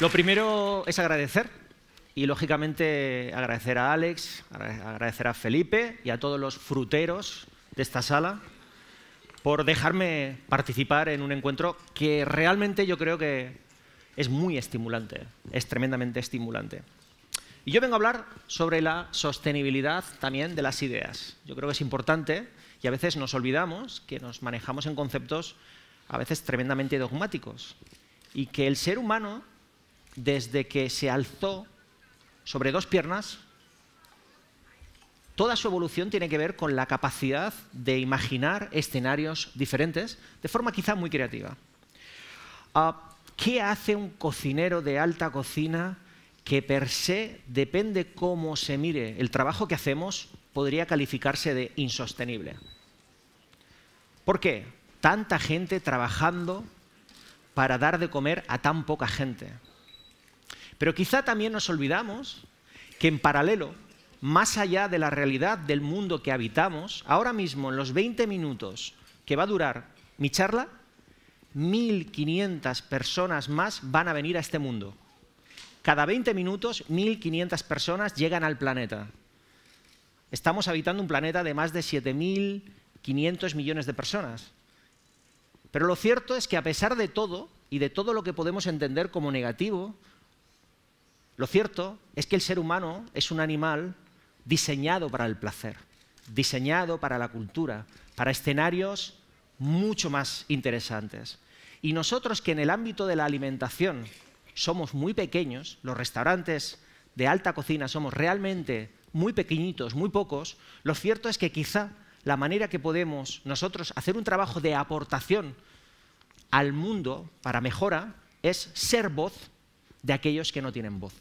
Lo primero es agradecer y lógicamente agradecer a Alex, agradecer a Felipe y a todos los fruteros de esta sala por dejarme participar en un encuentro que realmente yo creo que es muy estimulante, es tremendamente estimulante. Y yo vengo a hablar sobre la sostenibilidad también de las ideas. Yo creo que es importante y a veces nos olvidamos que nos manejamos en conceptos a veces tremendamente dogmáticos y que el ser humano desde que se alzó sobre dos piernas, toda su evolución tiene que ver con la capacidad de imaginar escenarios diferentes de forma quizá muy creativa. Ah, ¿Qué hace un cocinero de alta cocina que per se, depende cómo se mire, el trabajo que hacemos podría calificarse de insostenible? ¿Por qué? Tanta gente trabajando para dar de comer a tan poca gente. Pero quizá también nos olvidamos que en paralelo, más allá de la realidad del mundo que habitamos, ahora mismo en los 20 minutos que va a durar mi charla, 1.500 personas más van a venir a este mundo. Cada 20 minutos, 1.500 personas llegan al planeta. Estamos habitando un planeta de más de 7.500 millones de personas. Pero lo cierto es que a pesar de todo, y de todo lo que podemos entender como negativo, lo cierto es que el ser humano es un animal diseñado para el placer, diseñado para la cultura, para escenarios mucho más interesantes. Y nosotros que en el ámbito de la alimentación somos muy pequeños, los restaurantes de alta cocina somos realmente muy pequeñitos, muy pocos, lo cierto es que quizá la manera que podemos nosotros hacer un trabajo de aportación al mundo para mejora es ser voz de aquellos que no tienen voz.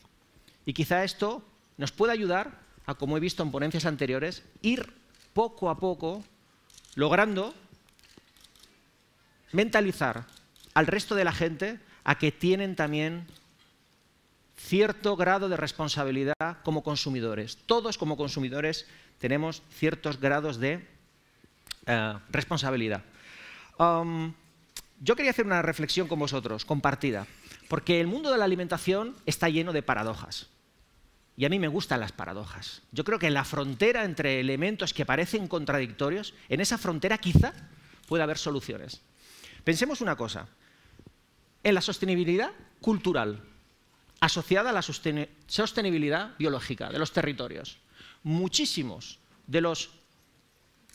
Y quizá esto nos pueda ayudar a, como he visto en ponencias anteriores, ir poco a poco logrando mentalizar al resto de la gente a que tienen también cierto grado de responsabilidad como consumidores. Todos como consumidores tenemos ciertos grados de eh, responsabilidad. Um, yo quería hacer una reflexión con vosotros, compartida. Porque el mundo de la alimentación está lleno de paradojas. Y a mí me gustan las paradojas. Yo creo que en la frontera entre elementos que parecen contradictorios, en esa frontera quizá pueda haber soluciones. Pensemos una cosa. En la sostenibilidad cultural, asociada a la sostenibilidad biológica de los territorios, muchísimos de los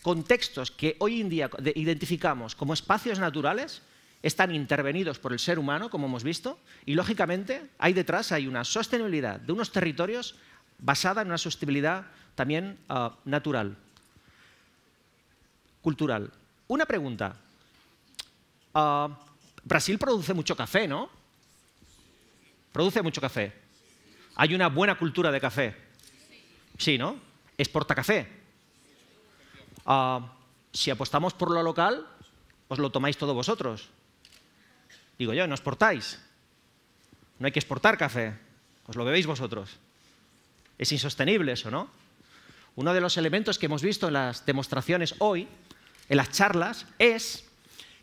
contextos que hoy en día identificamos como espacios naturales están intervenidos por el ser humano, como hemos visto, y lógicamente ahí detrás hay una sostenibilidad de unos territorios basada en una sostenibilidad también ah, natural, cultural. Una pregunta. Ah, Brasil produce mucho café, ¿no? Produce mucho café. Hay una buena cultura de café. Sí, ¿no? Exporta café. Ah, si apostamos por lo local, os lo tomáis todos vosotros. Digo yo, no exportáis. No hay que exportar café. Os lo bebéis vosotros. Es insostenible eso, ¿no? Uno de los elementos que hemos visto en las demostraciones hoy, en las charlas, es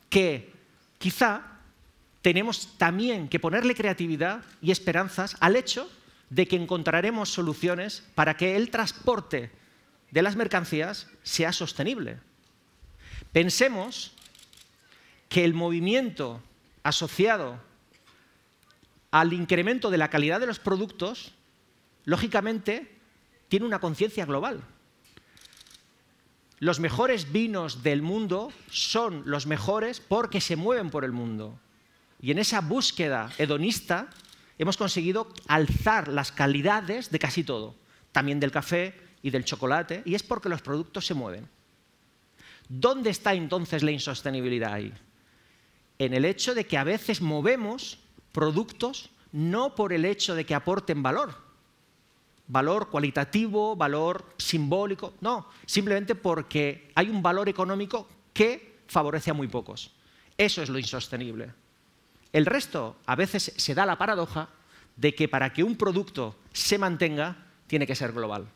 que quizá tenemos también que ponerle creatividad y esperanzas al hecho de que encontraremos soluciones para que el transporte de las mercancías sea sostenible. Pensemos que el movimiento asociado al incremento de la calidad de los productos, lógicamente tiene una conciencia global. Los mejores vinos del mundo son los mejores porque se mueven por el mundo. Y en esa búsqueda hedonista hemos conseguido alzar las calidades de casi todo, también del café y del chocolate, y es porque los productos se mueven. ¿Dónde está entonces la insostenibilidad ahí? en el hecho de que a veces movemos productos no por el hecho de que aporten valor, valor cualitativo, valor simbólico, no, simplemente porque hay un valor económico que favorece a muy pocos. Eso es lo insostenible. El resto, a veces se da la paradoja de que para que un producto se mantenga, tiene que ser global.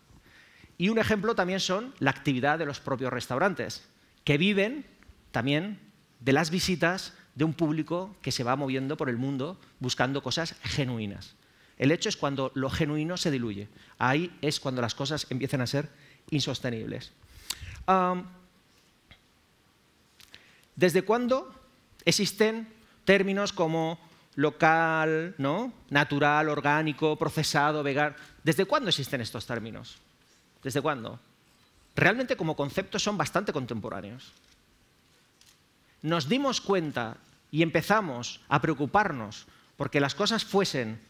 Y un ejemplo también son la actividad de los propios restaurantes, que viven también de las visitas de un público que se va moviendo por el mundo buscando cosas genuinas. El hecho es cuando lo genuino se diluye. Ahí es cuando las cosas empiezan a ser insostenibles. ¿Desde cuándo existen términos como local, ¿no? natural, orgánico, procesado, vegano? ¿Desde cuándo existen estos términos? ¿Desde cuándo? Realmente como conceptos son bastante contemporáneos nos dimos cuenta y empezamos a preocuparnos porque las cosas fuesen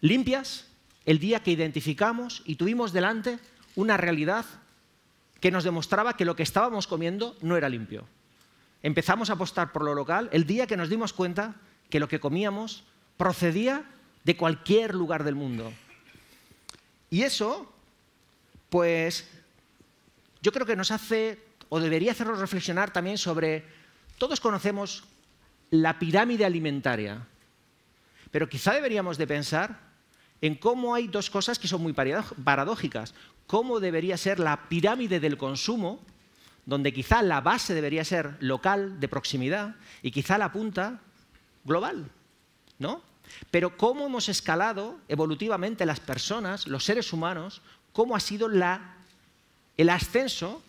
limpias el día que identificamos y tuvimos delante una realidad que nos demostraba que lo que estábamos comiendo no era limpio. Empezamos a apostar por lo local el día que nos dimos cuenta que lo que comíamos procedía de cualquier lugar del mundo. Y eso, pues, yo creo que nos hace o debería hacernos reflexionar también sobre todos conocemos la pirámide alimentaria, pero quizá deberíamos de pensar en cómo hay dos cosas que son muy paradójicas. Cómo debería ser la pirámide del consumo, donde quizá la base debería ser local, de proximidad, y quizá la punta global, ¿no? Pero cómo hemos escalado evolutivamente las personas, los seres humanos, cómo ha sido el ascenso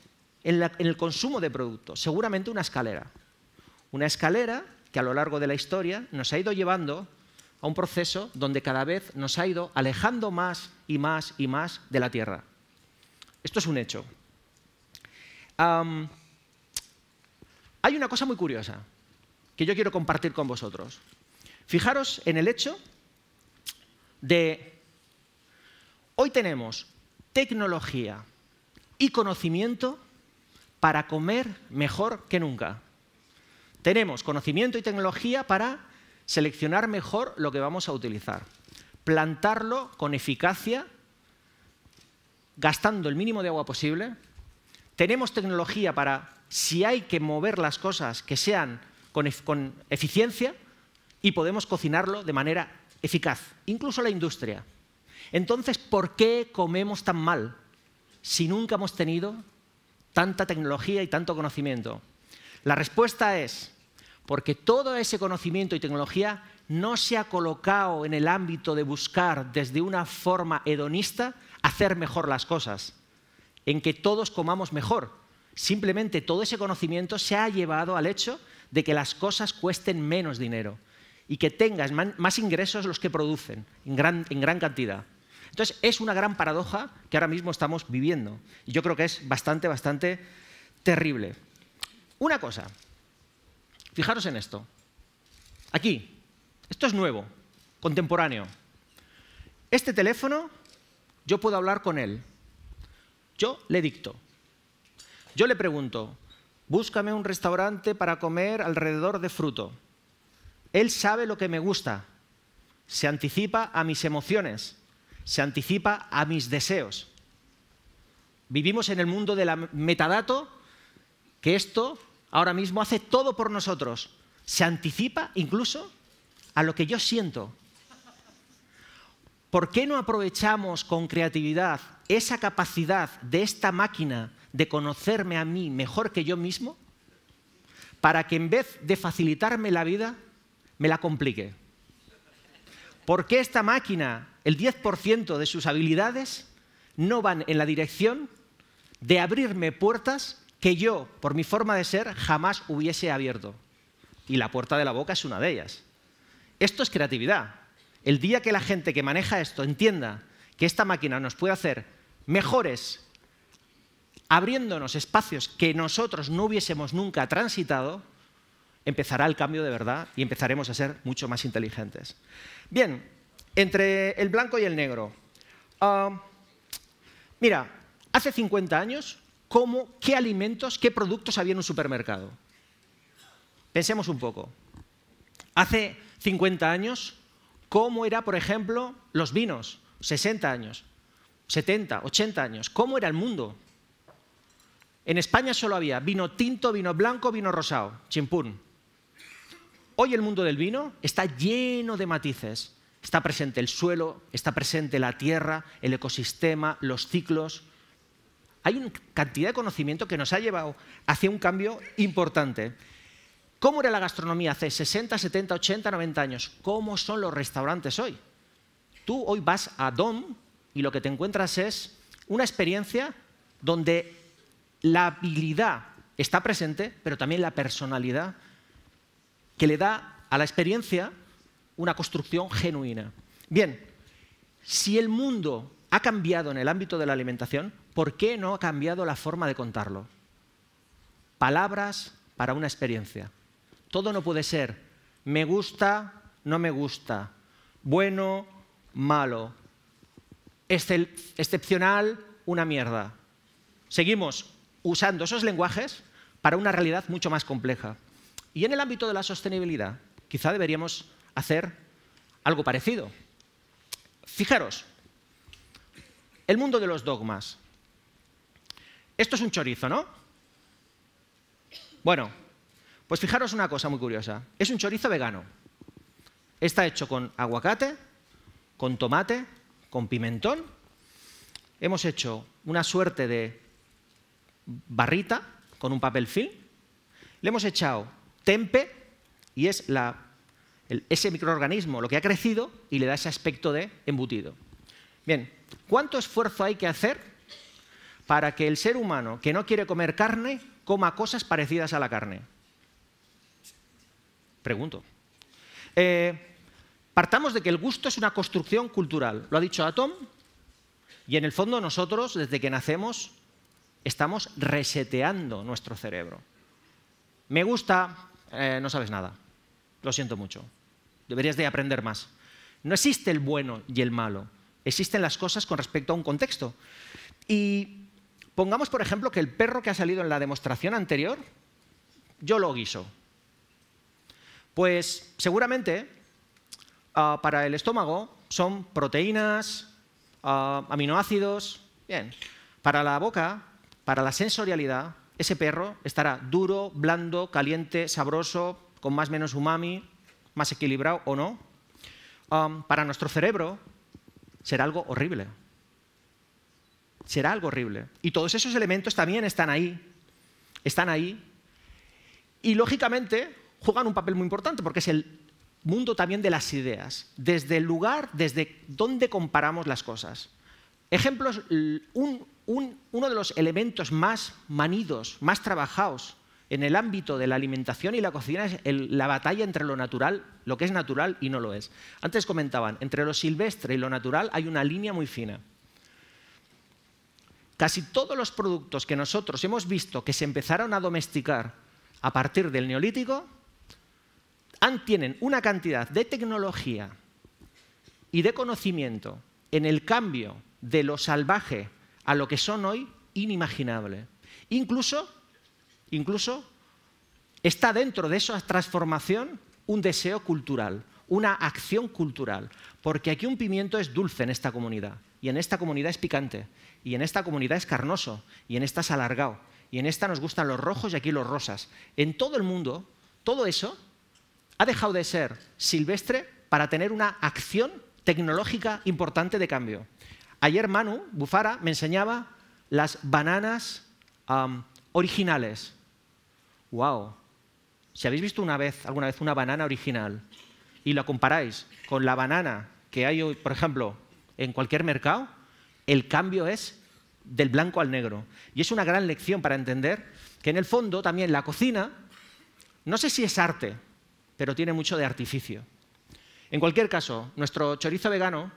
en el consumo de productos. Seguramente una escalera. Una escalera que a lo largo de la historia nos ha ido llevando a un proceso donde cada vez nos ha ido alejando más y más y más de la Tierra. Esto es un hecho. hay una cosa muy curiosa que yo quiero compartir con vosotros. Fijaros en el hecho de hoy tenemos tecnología y conocimiento para comer mejor que nunca. Tenemos conocimiento y tecnología para seleccionar mejor lo que vamos a utilizar, plantarlo con eficacia, gastando el mínimo de agua posible. Tenemos tecnología para, si hay que mover las cosas, que sean con, eficiencia y podemos cocinarlo de manera eficaz, incluso la industria. Entonces, ¿por qué comemos tan mal si nunca hemos tenido tanta tecnología y tanto conocimiento? La respuesta es porque todo ese conocimiento y tecnología no se ha colocado en el ámbito de buscar desde una forma hedonista hacer mejor las cosas, en que todos comamos mejor. Simplemente todo ese conocimiento se ha llevado al hecho de que las cosas cuesten menos dinero y que tengas más ingresos los que producen en gran, en gran cantidad. Entonces, es una gran paradoja que ahora mismo estamos viviendo. Y yo creo que es bastante, bastante terrible. Una cosa, fijaros en esto. Aquí, esto es nuevo, contemporáneo. Este teléfono, yo puedo hablar con él. Yo le dicto. Yo le pregunto, búscame un restaurante para comer alrededor de fruto. Él sabe lo que me gusta. Se anticipa a mis emociones. Se anticipa a mis deseos. Vivimos en el mundo de la metadato, que esto ahora mismo hace todo por nosotros. Se anticipa incluso a lo que yo siento. ¿Por qué no aprovechamos con creatividad esa capacidad de esta máquina de conocerme a mí mejor que yo mismo para que en vez de facilitarme la vida, me la complique? ¿Por qué esta máquina, el 10% de sus habilidades, no van en la dirección de abrirme puertas que yo, por mi forma de ser, jamás hubiese abierto. Y la puerta de la boca es una de ellas. Esto es creatividad. El día que la gente que maneja esto entienda que esta máquina nos puede hacer mejores, abriéndonos espacios que nosotros no hubiésemos nunca transitado, empezará el cambio de verdad y empezaremos a ser mucho más inteligentes. Bien, entre el blanco y el negro. Ah, mira, hace 50 años cómo, qué alimentos, qué productos había en un supermercado. Pensemos un poco. Hace 50 años, ¿cómo era, por ejemplo, los vinos? 60 años, 70, 80 años. ¿Cómo era el mundo? En España solo había vino tinto, vino blanco, vino rosado, chimpún. Hoy el mundo del vino está lleno de matices. Está presente el suelo, está presente la tierra, el ecosistema, los ciclos, hay una cantidad de conocimiento que nos ha llevado hacia un cambio importante. ¿Cómo era la gastronomía hace 60, 70, 80, 90 años? ¿Cómo son los restaurantes hoy? Tú hoy vas a DOM y lo que te encuentras es una experiencia donde la habilidad está presente, pero también la personalidad que le da a la experiencia una construcción genuina. Bien, si el mundo ha cambiado en el ámbito de la alimentación, ¿Por qué no ha cambiado la forma de contarlo? Palabras para una experiencia. Todo no puede ser me gusta, no me gusta, bueno, malo, excepcional, una mierda. Seguimos usando esos lenguajes para una realidad mucho más compleja. Y en el ámbito de la sostenibilidad, quizá deberíamos hacer algo parecido. Fijaros, el mundo de los dogmas. Esto es un chorizo, ¿no? Bueno, pues fijaros una cosa muy curiosa. Es un chorizo vegano. Está hecho con aguacate, con tomate, con pimentón. Hemos hecho una suerte de barrita con un papel film. Le hemos echado tempe y es ese microorganismo lo que ha crecido y le da ese aspecto de embutido. Bien, ¿cuánto esfuerzo hay que hacer para que el ser humano que no quiere comer carne coma cosas parecidas a la carne? Pregunto. Eh, partamos de que el gusto es una construcción cultural. Lo ha dicho Atom. Y en el fondo nosotros, desde que nacemos, estamos reseteando nuestro cerebro. Me gusta, eh, no sabes nada. Lo siento mucho. Deberías de aprender más. No existe el bueno y el malo. Existen las cosas con respecto a un contexto. Y Pongamos, por ejemplo, que el perro que ha salido en la demostración anterior, yo lo guiso. Pues seguramente ah, para el estómago son proteínas, ah, aminoácidos, bien. Para la boca, para la sensorialidad, ese perro estará duro, blando, caliente, sabroso, con más o menos umami, más equilibrado o no. Ah, para nuestro cerebro será algo horrible será algo horrible. Y todos esos elementos también están ahí, están ahí. Y lógicamente juegan un papel muy importante porque es el mundo también de las ideas, desde el lugar, desde donde comparamos las cosas. Ejemplos, uno de los elementos más manidos, más trabajados en el ámbito de la alimentación y la cocina es la batalla entre lo natural, lo que es natural y no lo es. Antes comentaban, entre lo silvestre y lo natural hay una línea muy fina. Casi todos los productos que nosotros hemos visto que se empezaron a domesticar a partir del neolítico tienen una cantidad de tecnología y de conocimiento en el cambio de lo salvaje a lo que son hoy inimaginable. Incluso, incluso está dentro de esa transformación un deseo cultural, una acción cultural, porque aquí un pimiento es dulce en esta comunidad. Y en esta comunidad es picante. Y en esta comunidad es carnoso. Y en esta es alargado. Y en esta nos gustan los rojos y aquí los rosas. En todo el mundo, todo eso ha dejado de ser silvestre para tener una acción tecnológica importante de cambio. Ayer Manu Bufara me enseñaba las bananas originales. ¡Wow! Si habéis visto una vez, alguna vez una banana original y la comparáis con la banana que hay hoy, por ejemplo, en cualquier mercado, el cambio es del blanco al negro. Y es una gran lección para entender que en el fondo también la cocina, no sé si es arte, pero tiene mucho de artificio. En cualquier caso, nuestro chorizo vegano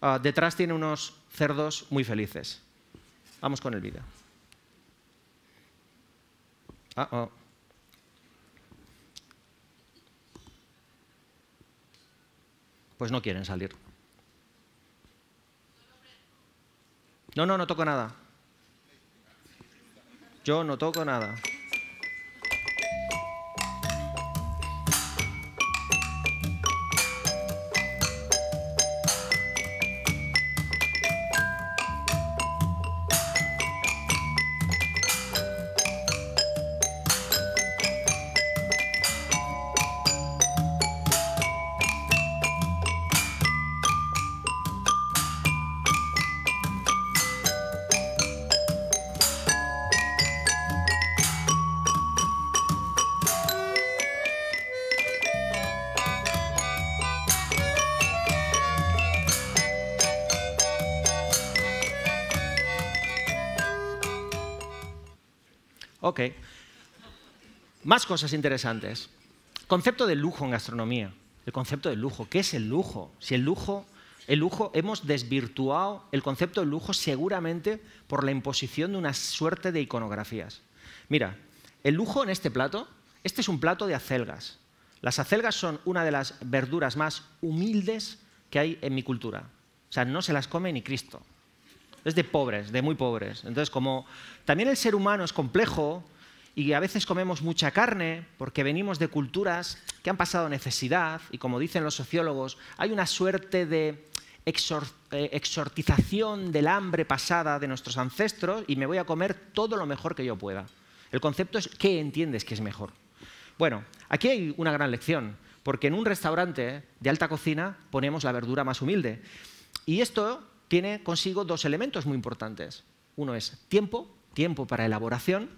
ah, detrás tiene unos cerdos muy felices. Vamos con el vídeo. Ah, oh. Pues no quieren salir. No, no, no toco nada. Yo no toco nada. Ok. Más cosas interesantes. Concepto de lujo en gastronomía. El concepto de lujo. ¿Qué es el lujo? Si el lujo, el lujo, hemos desvirtuado el concepto de lujo seguramente por la imposición de una suerte de iconografías. Mira, el lujo en este plato, este es un plato de acelgas. Las acelgas son una de las verduras más humildes que hay en mi cultura. O sea, no se las come ni Cristo. Es de pobres, de muy pobres. Entonces, como también el ser humano es complejo y a veces comemos mucha carne porque venimos de culturas que han pasado necesidad y como dicen los sociólogos, hay una suerte de eh, exhortización del hambre pasada de nuestros ancestros y me voy a comer todo lo mejor que yo pueda. El concepto es qué entiendes que es mejor. Bueno, aquí hay una gran lección, porque en un restaurante de alta cocina ponemos la verdura más humilde. Y esto tiene consigo dos elementos muy importantes. Uno es tiempo, tiempo para elaboración,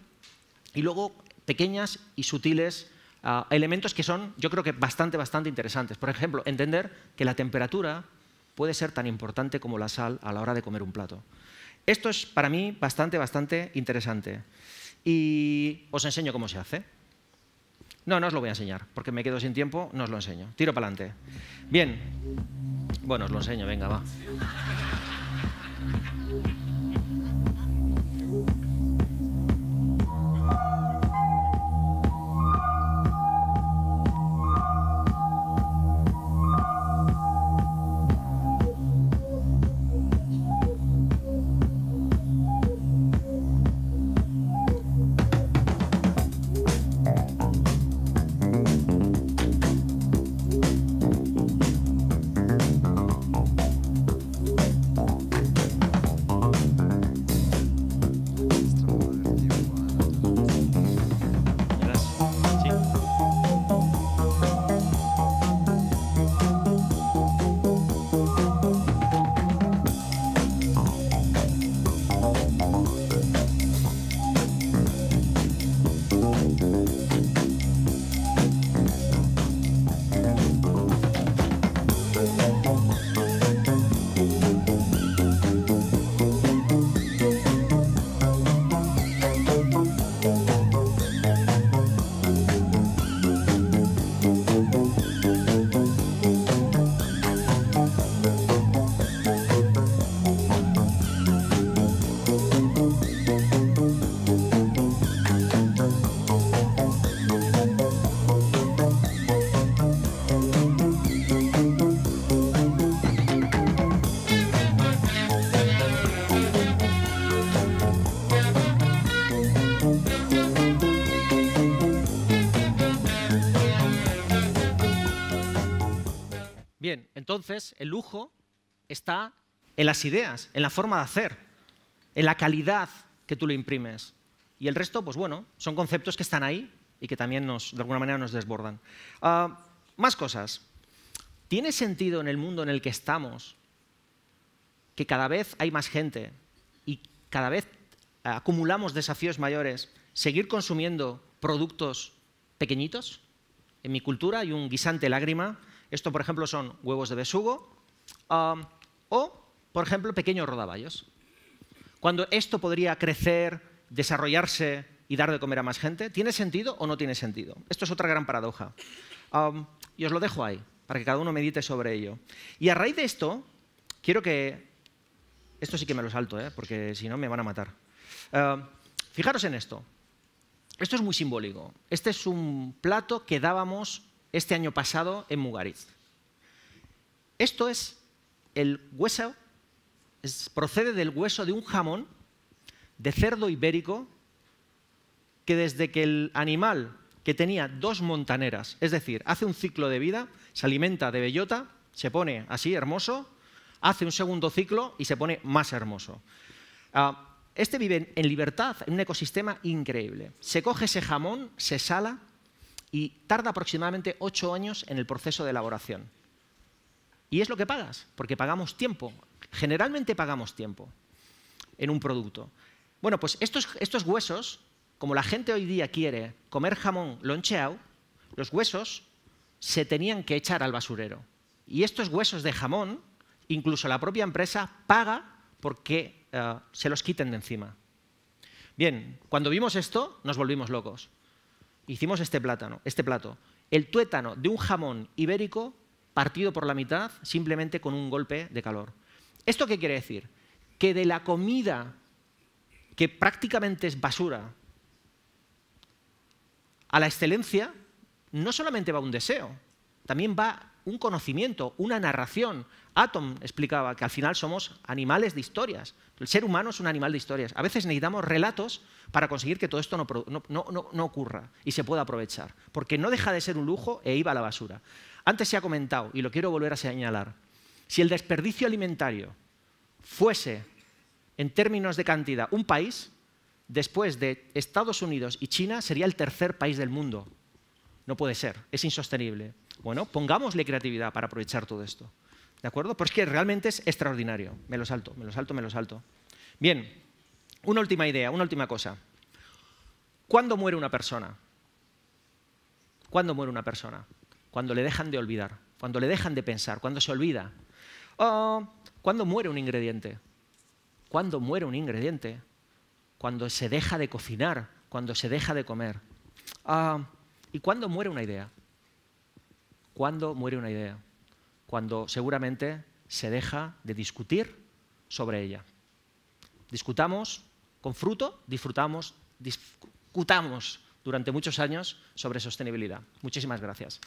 y luego pequeñas y sutiles ah, elementos que son, yo creo que bastante, bastante interesantes. Por ejemplo, entender que la temperatura puede ser tan importante como la sal a la hora de comer un plato. Esto es para mí bastante, bastante interesante. Y os enseño cómo se hace. No, no os lo voy a enseñar, porque me quedo sin tiempo, no os lo enseño. Tiro para adelante. Bien. Bueno, os lo enseño, venga, va. Entonces, el lujo está en las ideas, en la forma de hacer, en la calidad que tú le imprimes. Y el resto, pues bueno, son conceptos que están ahí y que también nos, de alguna manera nos desbordan. Ah, más cosas. ¿Tiene sentido en el mundo en el que estamos que cada vez hay más gente y cada vez acumulamos desafíos mayores seguir consumiendo productos pequeñitos? En mi cultura hay un guisante lágrima esto, por ejemplo, son huevos de besugo o, por ejemplo, pequeños rodaballos. Cuando esto podría crecer, desarrollarse y dar de comer a más gente, ¿tiene sentido o no tiene sentido? Esto es otra gran paradoja. y os lo dejo ahí, para que cada uno medite sobre ello. Y a raíz de esto, quiero que... Esto sí que me lo salto, ¿eh? porque si no me van a matar. fijaros en esto. Esto es muy simbólico. Este es un plato que dábamos este año pasado en Mugaritz. Esto es el hueso, procede del hueso de un jamón de cerdo ibérico que desde que el animal que tenía dos montaneras, es decir, hace un ciclo de vida, se alimenta de bellota, se pone así hermoso, hace un segundo ciclo y se pone más hermoso. Ah, este vive en libertad, en un ecosistema increíble. Se coge ese jamón, se sala y tarda aproximadamente ocho años en el proceso de elaboración. Y es lo que pagas, porque pagamos tiempo. Generalmente pagamos tiempo en un producto. Bueno, pues estos, huesos, como la gente hoy día quiere comer jamón loncheado, los huesos se tenían que echar al basurero. Y estos huesos de jamón, incluso la propia empresa paga porque eh, se los quiten de encima. Bien, cuando vimos esto nos volvimos locos hicimos este, plátano, este plato, el tuétano de un jamón ibérico partido por la mitad simplemente con un golpe de calor. ¿Esto qué quiere decir? Que de la comida que prácticamente es basura a la excelencia, no solamente va un deseo, también va un conocimiento, una narración. Atom explicaba que al final somos animales de historias. El ser humano es un animal de historias. A veces necesitamos relatos para conseguir que todo esto no, no ocurra y se pueda aprovechar, porque no deja de ser un lujo e iba a la basura. Antes se ha comentado, y lo quiero volver a señalar, si el desperdicio alimentario fuese, en términos de cantidad, un país, después de Estados Unidos y China, sería el tercer país del mundo. No puede ser, es insostenible. Bueno, pongámosle creatividad para aprovechar todo esto. ¿De acuerdo? Porque que realmente es extraordinario. Me lo salto, me lo salto, me lo salto. Bien, una última idea, una última cosa. ¿Cuándo muere una persona? ¿Cuándo muere una persona? Cuando le dejan de olvidar, cuando le dejan de pensar, cuando se olvida. Oh, ¿Cuándo muere un ingrediente? ¿Cuándo muere un ingrediente? Cuando se deja de cocinar, cuando se deja de comer. Ah, ¿Y cuándo muere una idea? ¿Cuándo muere una idea, cuando seguramente se deja de discutir sobre ella. Discutamos con fruto, disfrutamos, discutamos durante muchos años sobre sostenibilidad. Muchísimas gracias.